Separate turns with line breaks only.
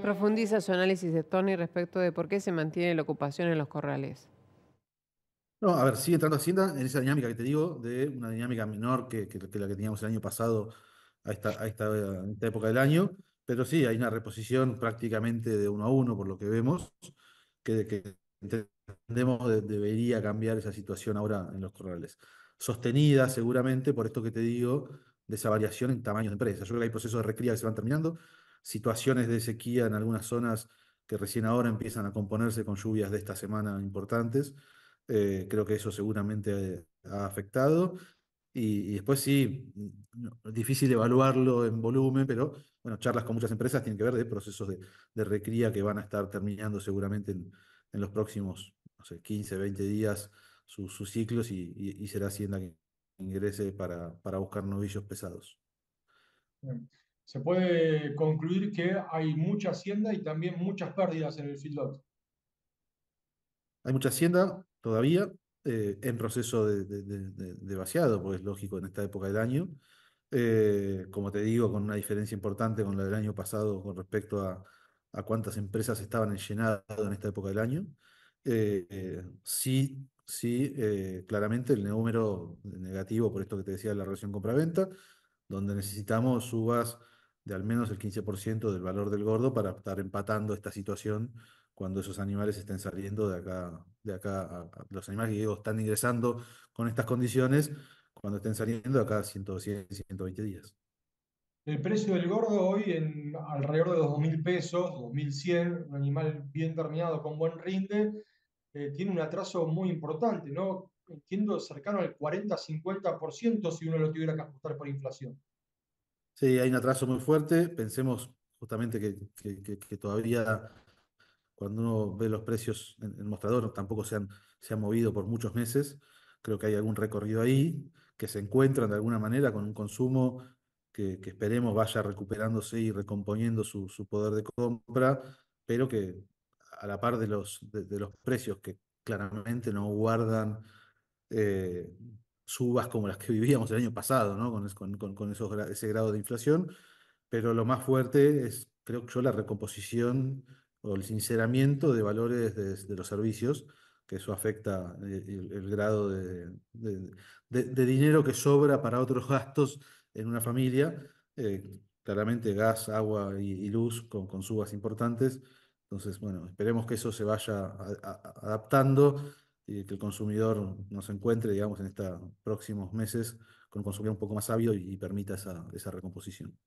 Profundiza su análisis de Tony respecto de por qué se mantiene la ocupación en los corrales. No, a ver, sigue entrando Hacienda en esa dinámica que te digo, de una dinámica menor que, la que teníamos el año pasado a esta, a esta, época del año, pero sí, hay una reposición prácticamente de uno a uno, por lo que vemos, que, que entendemos debería cambiar esa situación ahora en los corrales. Sostenida seguramente por esto que te digo, de esa variación en tamaños de empresas. Yo creo que hay procesos de recría que se van terminando, situaciones de sequía en algunas zonas que recién ahora empiezan a componerse con lluvias de esta semana importantes. Eh, creo que eso seguramente ha afectado. Y, después sí, mm, difícil evaluarlo en volumen, pero bueno, charlas con muchas empresas tienen que ver de procesos de, recría que van a estar terminando seguramente en, los próximos no sé, 15, 20 días sus, ciclos y, será Hacienda que ingrese para, para buscar novillos pesados
se puede concluir que hay mucha hacienda y también muchas pérdidas en el feedlot.
Hay mucha hacienda todavía eh, en proceso de, vaciado, porque es lógico en esta época del año. Eh, como te digo, con una diferencia importante con la del año pasado con respecto a, cuántas empresas estaban en llenado en esta época del año. Eh, sí, sí claramente el número negativo, por esto que te decía, de la relación compra-venta, donde necesitamos subas de al menos el 15% del valor del gordo para estar empatando esta situación cuando esos animales estén saliendo de acá, de acá, los animales que están ingresando con estas condiciones, cuando estén saliendo de acá 100, 120 días.
El precio del gordo hoy en alrededor de 2.000 pesos, 2.100, un animal bien terminado con buen rinde, eh, tiene un atraso muy importante, ¿no? Entiendo cercano al 40-50% si uno lo tuviera que ajustar por inflación.
Sí, hay un atraso muy fuerte. Pensemos justamente que, todavía cuando uno ve los precios en el mostrador tampoco se han, se han movido por muchos meses. Creo que hay algún recorrido ahí, que se encuentran de alguna manera con un consumo que, esperemos vaya recuperándose y recomponiendo su, poder de compra, pero que a la par de los, los precios que claramente no guardan eh, subas como las que vivíamos el año pasado, ¿no? Con, con, con, esos, ese grado de inflación, pero lo más fuerte es, creo yo, la recomposición o el sinceramiento de valores de, los servicios, que eso afecta eh, el, grado de, de, dinero que sobra para otros gastos en una familia, eh, claramente gas, agua y, luz con, subas importantes. Entonces, bueno, esperemos que eso se vaya adaptando y que el consumidor nos encuentre, digamos, en estos próximos meses con un consumidor un poco más sabio y, permita esa recomposición.